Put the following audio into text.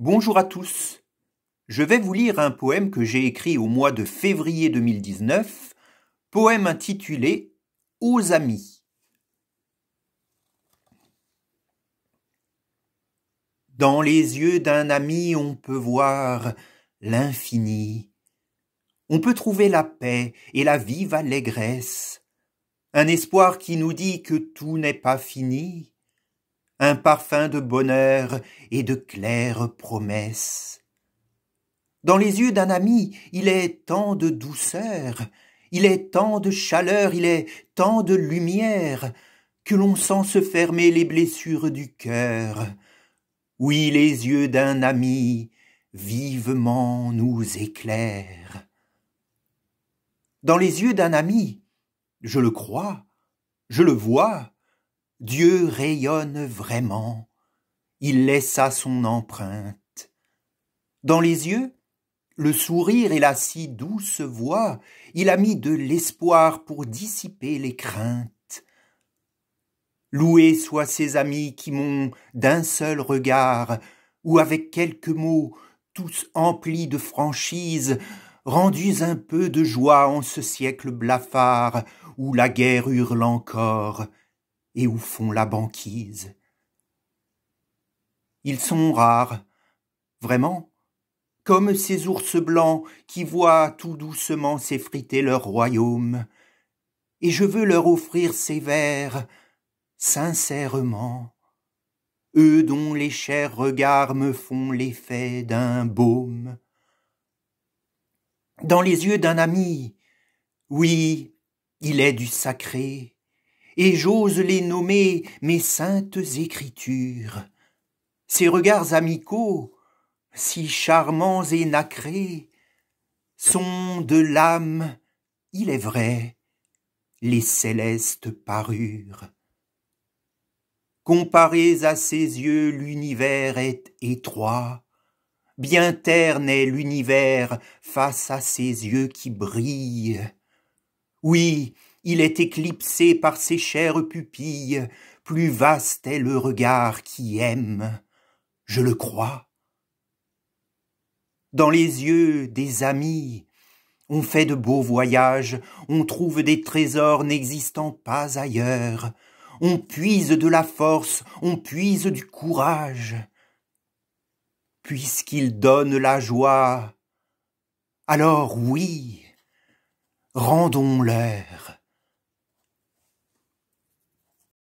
Bonjour à tous. Je vais vous lire un poème que j'ai écrit au mois de février 2019, poème intitulé Aux amis. Dans les yeux d'un ami, on peut voir l'infini. On peut trouver la paix et la vive allégresse, un espoir qui nous dit que tout n'est pas fini un parfum de bonheur et de claires promesses. Dans les yeux d'un ami, il est tant de douceur, il est tant de chaleur, il est tant de lumière, que l'on sent se fermer les blessures du cœur. Oui, les yeux d'un ami vivement nous éclairent. Dans les yeux d'un ami, je le crois, je le vois, Dieu rayonne vraiment, il laissa son empreinte. Dans les yeux, le sourire et la si douce voix, il a mis de l'espoir pour dissiper les craintes. Loués soient ces amis qui m'ont, d'un seul regard, ou avec quelques mots, tous emplis de franchise, rendus un peu de joie en ce siècle blafard, où la guerre hurle encore, et où font la banquise. Ils sont rares, vraiment, comme ces ours blancs qui voient tout doucement s'effriter leur royaume, et je veux leur offrir ces vers, sincèrement, eux dont les chers regards me font l'effet d'un baume. Dans les yeux d'un ami, oui, il est du sacré, et j'ose les nommer mes saintes écritures. Ces regards amicaux, si charmants et nacrés, sont de l'âme, il est vrai, les célestes parures. Comparés à ses yeux, l'univers est étroit, bien terne est l'univers face à ses yeux qui brillent. Oui, il est éclipsé par ses chères pupilles, plus vaste est le regard qui aime, je le crois. Dans les yeux des amis, on fait de beaux voyages, on trouve des trésors n'existant pas ailleurs, on puise de la force, on puise du courage. Puisqu'il donne la joie, alors oui, rendons-leur